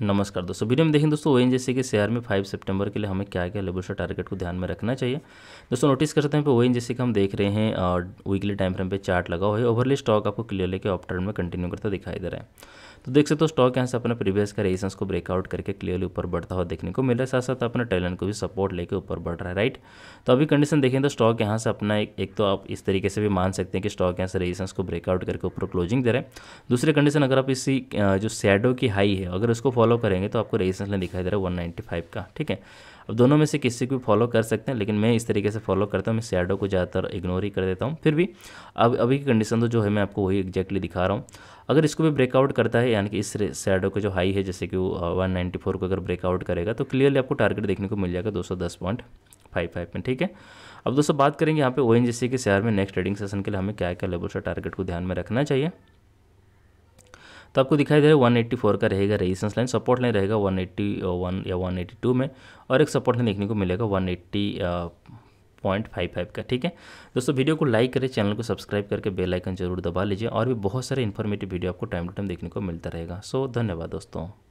नमस्कार दोस्तों वीडियो में देखें दोस्तों ओ एनजीसी के शेयर में फाइव सितंबर के लिए हमें क्या क्या लेबर टारगेट को ध्यान में रखना चाहिए दोस्तों नोटिस कर सकते हैं ओ एनजीसी का हम देख रहे हैं और वीकली टाइम फ्रेम पे चार्ट लगा हुआ है ओवरली स्टॉक आपको क्लियर लेके ऑप में कंटिन्यू करता दिखाई दे रहा है तो देख सकते हो स्टॉक यहाँ से अपने प्रीवियस का रेजिस्टेंस को ब्रेकआउट करके क्लियरली ऊपर बढ़ता हुआ देखने को मिल रहा है साथ साथ अपने टैलेंट को भी सपोर्ट लेके ऊपर बढ़ रहा है राइट तो अभी कंडीशन देखें तो स्टॉक यहाँ से अपना एक, एक तो आप इस तरीके से भी मान सकते हैं कि स्टॉक यहाँ से रेजिस्टेंस को ब्रेकआउट करके ऊपर क्लोजिंग दे रहे हैं दूसरी कंडीशन अगर आप इसी जो सैडो की हाई है अगर उसको फॉलो करेंगे तो आपको रेजिस्टेंस लाइन दिखाई दे रहा है वन नाइन्टी फाइव का ठीक है अब दोनों में से किसी को भी फॉलो कर सकते हैं लेकिन मैं इस तरीके से फॉलो करता हूँ मैं सैडो को ज़्यादातर इग्नोर ही कर देता हूँ फिर भी अब अभी की कंडीशन तो जो है मैं आपको वही एक्जैक्टली दिखा रहा हूँ अगर इसको भी ब्रेकआउट करता है यानी कि इस सैडो को जो हाई है जैसे कि वन नाइन्टी फोर को अगर ब्रेकआउट करेगा तो क्लियरली आपको टारगेट देखने को मिल जाएगा दो सौ दस पॉइंट फाइव फाइव में ठीक है अब दोस्तों बात करेंगे यहाँ पे ओ के शेयर में नेक्स्ट ट्रेडिंग सेशन के लिए हमें क्या क्या लेवल से टारगेट को ध्यान में रखना चाहिए तो आपको दिखाई दे रहा है 184 का रहेगा रेजिस्टेंस लाइन सपोर्ट लाइन रहेगा 181 या 182 में और एक सपोर्ट लाइन देखने को मिलेगा एट्टी पॉइंट फाइव फाइव का ठीक है दोस्तों वीडियो को लाइक करें चैनल को सब्सक्राइब करके बेल आइकन जरूर दबा लीजिए और भी बहुत सारे इन्फॉर्मेटिव वीडियो आपको टाइम टू टाइम देखने को मिलता रहेगा सो धन्यवाद दोस्तों